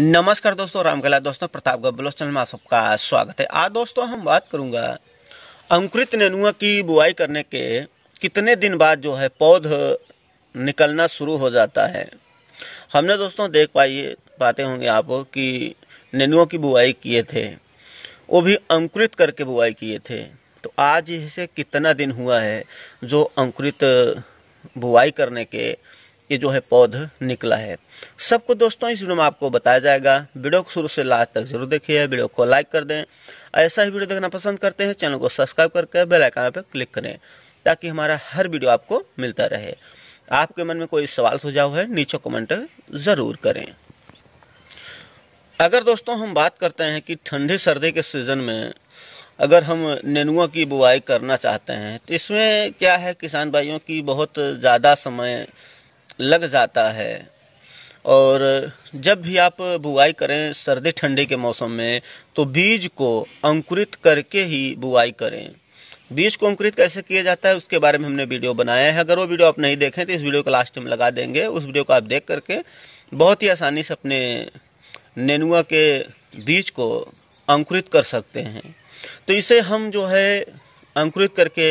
नमस्कार दोस्तों रामकला दोस्तों प्रतापगढ़ ब्लॉक चैनल में आप सबका स्वागत है आज दोस्तों हम बात करूंगा अंकुरित नेनुआ की बुआई करने के कितने दिन बाद जो है पौध निकलना शुरू हो जाता है हमने दोस्तों देख पाइए पाते होंगे आप कि नेनुआ की बुआई किए थे वो भी अंकुरित करके बुआई किए थे तो आज इसे कितना दिन हुआ है जो अंकुरित बुआई करने के ये जो है पौध निकला है सबको दोस्तों इस वीडियो में आपको बताया जाएगा वीडियो को शुरू से लास्ट तक जरूर देखिए वीडियो को लाइक कर दें ऐसा ही वीडियो देखना पसंद करते हैं चैनल को सब्सक्राइब करके बेल आइकन पर क्लिक करें ताकि हमारा हर वीडियो आपको मिलता रहे आपके मन में कोई सवाल सुझाव है नीचे कमेंट ज़रूर करें अगर दोस्तों हम बात करते हैं कि ठंडे सर्दी के सीज़न में अगर हम नेनुआ की बुआई करना चाहते हैं तो इसमें क्या है किसान भाइयों की बहुत ज़्यादा समय लग जाता है और जब भी आप बुआई करें सर्दी ठंडी के मौसम में तो बीज को अंकुरित करके ही बुआई करें बीज को अंकुरित कैसे किया जाता है उसके बारे में हमने वीडियो बनाया है अगर वो वीडियो आप नहीं देखें तो इस वीडियो को लास्ट में लगा देंगे उस वीडियो को आप देख करके बहुत ही आसानी से अपने नेनुआ के बीज को अंकुरित कर सकते हैं तो इसे हम जो है अंकुरित करके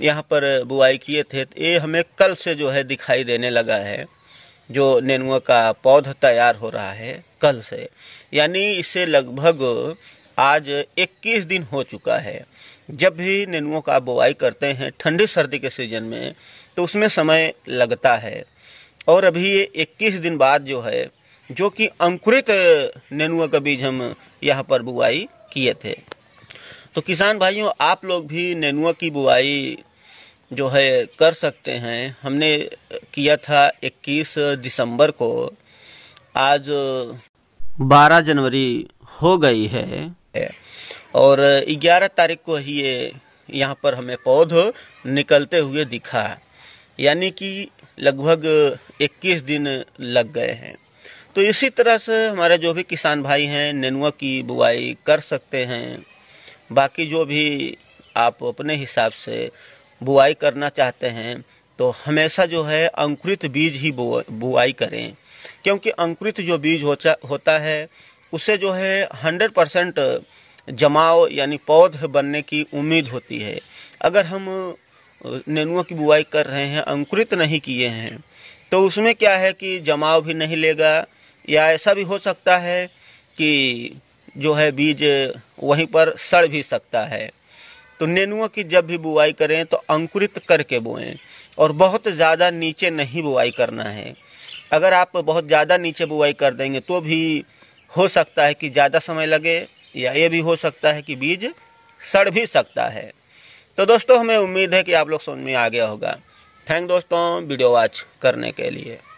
यहाँ पर बुआई किए थे ये हमें कल से जो है दिखाई देने लगा है जो नेनुआ का पौध तैयार हो रहा है कल से यानी इसे लगभग आज 21 दिन हो चुका है जब भी नेनुओं का बुआई करते हैं ठंडी सर्दी के सीजन में तो उसमें समय लगता है और अभी ये इक्कीस दिन बाद जो है जो कि अंकुरित नेनुआ का बीज हम यहाँ पर बुआई किए थे तो किसान भाइयों आप लोग भी नैनुआ की बुआई जो है कर सकते हैं हमने किया था 21 दिसंबर को आज 12 जनवरी हो गई है और 11 तारीख को ही ये यहाँ पर हमें पौध निकलते हुए दिखा यानी कि लगभग 21 दिन लग गए हैं तो इसी तरह से हमारे जो भी किसान भाई हैं नेनुआ की बुआई कर सकते हैं बाकी जो भी आप अपने हिसाब से बुआई करना चाहते हैं तो हमेशा जो है अंकुरित बीज ही बुआई करें क्योंकि अंकुरित जो बीज होता है उसे जो है हंड्रेड परसेंट जमाव यानी पौध बनने की उम्मीद होती है अगर हम नेनुओं की बुआई कर रहे हैं अंकुरित नहीं किए हैं तो उसमें क्या है कि जमाव भी नहीं लेगा या ऐसा भी हो सकता है कि जो है बीज वहीं पर सड़ भी सकता है तो नेनुआ की जब भी बुआई करें तो अंकुरित करके बोएं और बहुत ज़्यादा नीचे नहीं बुआई करना है अगर आप बहुत ज़्यादा नीचे बुआई कर देंगे तो भी हो सकता है कि ज़्यादा समय लगे या ये भी हो सकता है कि बीज सड़ भी सकता है तो दोस्तों हमें उम्मीद है कि आप लोग समझ में आ गया होगा थैंक दोस्तों वीडियो वॉच करने के लिए